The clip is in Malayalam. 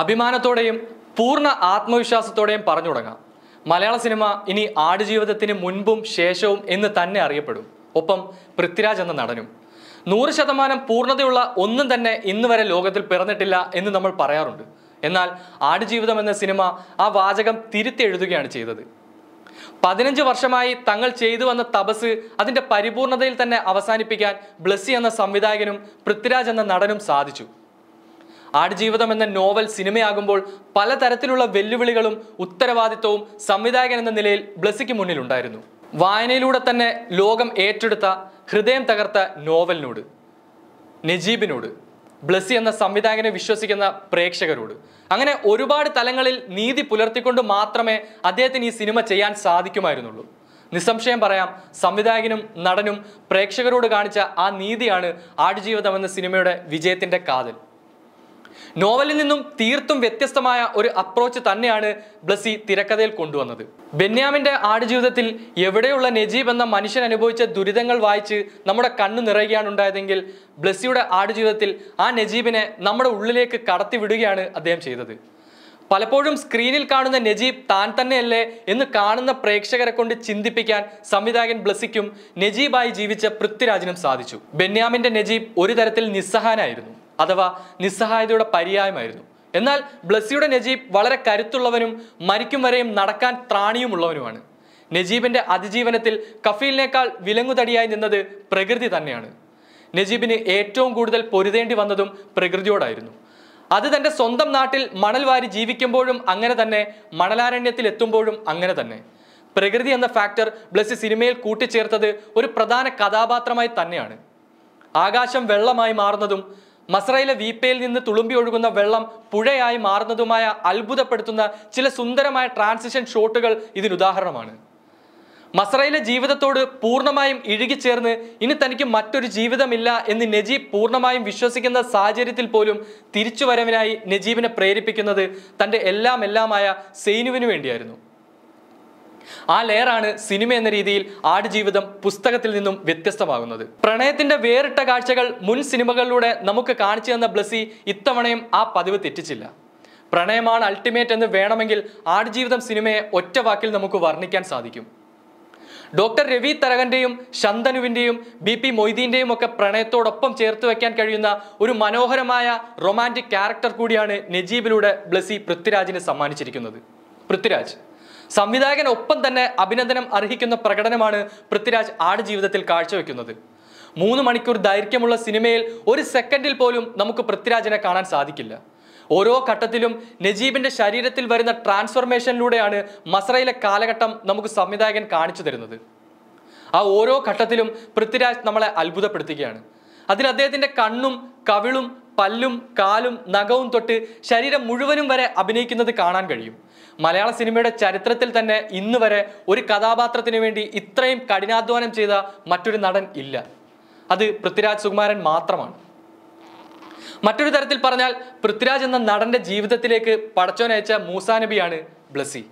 അഭിമാനത്തോടെയും പൂർണ്ണ ആത്മവിശ്വാസത്തോടെയും പറഞ്ഞു തുടങ്ങാം മലയാള സിനിമ ഇനി ആടുജീവിതത്തിന് മുൻപും ശേഷവും എന്ന് തന്നെ അറിയപ്പെടും ഒപ്പം പൃഥ്വിരാജ് എന്ന നടനും നൂറ് ശതമാനം പൂർണ്ണതയുള്ള ഒന്നും തന്നെ ഇന്ന് വരെ ലോകത്തിൽ പിറന്നിട്ടില്ല എന്ന് നമ്മൾ പറയാറുണ്ട് എന്നാൽ ആടുജീവിതം എന്ന സിനിമ ആ വാചകം തിരുത്തി എഴുതുകയാണ് ചെയ്തത് പതിനഞ്ച് വർഷമായി തങ്ങൾ ചെയ്തു വന്ന തപസ് അതിൻ്റെ പരിപൂർണതയിൽ തന്നെ അവസാനിപ്പിക്കാൻ ബ്ലസ്സി എന്ന സംവിധായകനും പൃഥ്വിരാജ് എന്ന നടനും സാധിച്ചു ആടുജീവിതം എന്ന നോവൽ സിനിമയാകുമ്പോൾ പലതരത്തിലുള്ള വെല്ലുവിളികളും ഉത്തരവാദിത്വവും സംവിധായകൻ എന്ന നിലയിൽ ബ്ലസിക്ക് മുന്നിലുണ്ടായിരുന്നു വായനയിലൂടെ തന്നെ ലോകം ഏറ്റെടുത്ത ഹൃദയം തകർത്ത നോവലിനോട് നജീബിനോട് ബ്ലസ്സി എന്ന സംവിധായകനെ വിശ്വസിക്കുന്ന പ്രേക്ഷകരോട് അങ്ങനെ ഒരുപാട് തലങ്ങളിൽ നീതി പുലർത്തിക്കൊണ്ട് മാത്രമേ അദ്ദേഹത്തിന് ഈ സിനിമ ചെയ്യാൻ സാധിക്കുമായിരുന്നുള്ളൂ നിസ്സംശയം പറയാം സംവിധായകനും നടനും പ്രേക്ഷകരോട് കാണിച്ച ആ നീതിയാണ് ആടുജീവിതം എന്ന സിനിമയുടെ വിജയത്തിൻ്റെ കാതൽ നോവലിൽ നിന്നും തീർത്തും വ്യത്യസ്തമായ ഒരു അപ്രോച്ച് തന്നെയാണ് ബ്ലസി തിരക്കഥയിൽ കൊണ്ടുവന്നത് ബെന്യാമിൻ്റെ ആടുജീവിതത്തിൽ എവിടെയുള്ള നജീബ് എന്ന മനുഷ്യൻ അനുഭവിച്ച ദുരിതങ്ങൾ വായിച്ച് നമ്മുടെ കണ്ണു നിറയുകയാണ് ഉണ്ടായതെങ്കിൽ ബ്ലസിയുടെ ആടുജീവിതത്തിൽ ആ നജീബിനെ നമ്മുടെ ഉള്ളിലേക്ക് കടത്തിവിടുകയാണ് അദ്ദേഹം ചെയ്തത് പലപ്പോഴും സ്ക്രീനിൽ കാണുന്ന നജീബ് താൻ തന്നെയല്ലേ എന്ന് കാണുന്ന പ്രേക്ഷകരെ കൊണ്ട് ചിന്തിപ്പിക്കാൻ സംവിധായകൻ ബ്ലസിക്കും നജീബായി ജീവിച്ച പൃഥ്വിരാജിനും സാധിച്ചു ബെന്യാമിന്റെ നജീബ് ഒരു തരത്തിൽ നിസ്സഹാനായിരുന്നു അഥവാ നിസ്സഹായതയുടെ പര്യായമായിരുന്നു എന്നാൽ ബ്ലസ്സിയുടെ നജീബ് വളരെ കരുത്തുള്ളവനും മരിക്കും വരെയും നടക്കാൻ ത്രാണിയുമുള്ളവനുമാണ് നജീബിന്റെ അതിജീവനത്തിൽ കഫീലിനേക്കാൾ വിലങ്ങുതടിയായി നിന്നത് പ്രകൃതി തന്നെയാണ് നജീബിന് ഏറ്റവും കൂടുതൽ പൊരുതേണ്ടി വന്നതും പ്രകൃതിയോടായിരുന്നു അത് തൻ്റെ സ്വന്തം നാട്ടിൽ മണൽ വാരി ജീവിക്കുമ്പോഴും അങ്ങനെ തന്നെ മണലാരണ്യത്തിൽ എത്തുമ്പോഴും അങ്ങനെ തന്നെ പ്രകൃതി എന്ന ഫാക്ടർ ബ്ലസ്സി സിനിമയിൽ കൂട്ടിച്ചേർത്തത് ഒരു പ്രധാന കഥാപാത്രമായി തന്നെയാണ് ആകാശം വെള്ളമായി മാറുന്നതും മസ്രയിലെ വീപ്പയിൽ നിന്ന് തുളുമ്പി ഒഴുകുന്ന വെള്ളം പുഴയായി മാറുന്നതുമായ അത്ഭുതപ്പെടുത്തുന്ന ചില സുന്ദരമായ ട്രാൻസിഷൻ ഷോട്ടുകൾ ഇതിനുദാഹരണമാണ് മസ്രയിലെ ജീവിതത്തോട് പൂർണ്ണമായും ഇഴുകിച്ചേർന്ന് ഇനി തനിക്ക് മറ്റൊരു ജീവിതമില്ല എന്ന് നജീബ് പൂർണ്ണമായും വിശ്വസിക്കുന്ന സാഹചര്യത്തിൽ പോലും തിരിച്ചുവരവിനായി നജീബിനെ പ്രേരിപ്പിക്കുന്നത് തൻ്റെ എല്ലാം എല്ലാമായ സെയിനുവിനു വേണ്ടിയായിരുന്നു ആ ലെയറാണ് സിനിമ എന്ന രീതിയിൽ ആടുജീവിതം പുസ്തകത്തിൽ നിന്നും വ്യത്യസ്തമാകുന്നത് പ്രണയത്തിന്റെ വേറിട്ട കാഴ്ചകൾ മുൻ സിനിമകളിലൂടെ നമുക്ക് കാണിച്ചു തന്ന ബ്ലസി ഇത്തവണയും ആ പതിവ് തെറ്റിച്ചില്ല പ്രണയമാണ് അൾട്ടിമേറ്റ് എന്ന് വേണമെങ്കിൽ ആടുജീവിതം സിനിമയെ ഒറ്റ വാക്കിൽ നമുക്ക് വർണ്ണിക്കാൻ സാധിക്കും ഡോക്ടർ രവി തരകന്റെയും ശന്തനുവിന്റെയും ബി പി മൊയ്തീന്റെയും ഒക്കെ പ്രണയത്തോടൊപ്പം ചേർത്ത് വെക്കാൻ കഴിയുന്ന ഒരു മനോഹരമായ റൊമാൻറ്റിക് ക്യാരക്ടർ കൂടിയാണ് നജീബിലൂടെ ബ്ലസി പൃഥ്വിരാജിനെ സമ്മാനിച്ചിരിക്കുന്നത് പൃഥ്വിരാജ് സംവിധായകനൊപ്പം തന്നെ അഭിനന്ദനം അർഹിക്കുന്ന പ്രകടനമാണ് പൃഥ്വിരാജ് ആടുജീവിതത്തിൽ കാഴ്ചവെക്കുന്നത് മൂന്ന് മണിക്കൂർ ദൈർഘ്യമുള്ള സിനിമയിൽ ഒരു സെക്കൻഡിൽ പോലും നമുക്ക് പൃഥ്വിരാജിനെ കാണാൻ സാധിക്കില്ല ഓരോ ഘട്ടത്തിലും നജീബിന്റെ ശരീരത്തിൽ വരുന്ന ട്രാൻസ്ഫോർമേഷനിലൂടെയാണ് മസ്രയിലെ കാലഘട്ടം നമുക്ക് സംവിധായകൻ കാണിച്ചു തരുന്നത് ആ ഓരോ ഘട്ടത്തിലും പൃഥ്വിരാജ് നമ്മളെ അത്ഭുതപ്പെടുത്തുകയാണ് അതിൽ അദ്ദേഹത്തിന്റെ കണ്ണും കവിളും പല്ലും കാലും നഖവും തൊട്ട് ശരീരം മുഴുവനും വരെ അഭിനയിക്കുന്നത് കാണാൻ കഴിയും മലയാള സിനിമയുടെ ചരിത്രത്തിൽ തന്നെ ഇന്ന് വരെ ഒരു കഥാപാത്രത്തിന് വേണ്ടി ഇത്രയും കഠിനാധ്വാനം ചെയ്ത മറ്റൊരു നടൻ ഇല്ല അത് പൃഥ്വിരാജ് സുകുമാരൻ മാത്രമാണ് മറ്റൊരു തരത്തിൽ പറഞ്ഞാൽ പൃഥ്വിരാജ് എന്ന നടന്റെ ജീവിതത്തിലേക്ക് പടച്ചോനയച്ച മൂസാനബിയാണ് ബ്ലസി